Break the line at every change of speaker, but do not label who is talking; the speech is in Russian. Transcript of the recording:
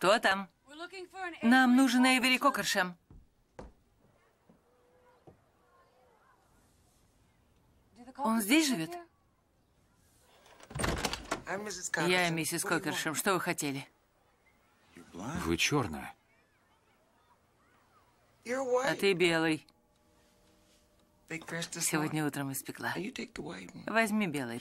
Кто там? Нам нужен Эйвери Кокершем.
Он здесь живет? Я миссис Кокершем.
Что вы хотели?
Вы черная.
А ты белый.
Сегодня утром испекла. Возьми белый.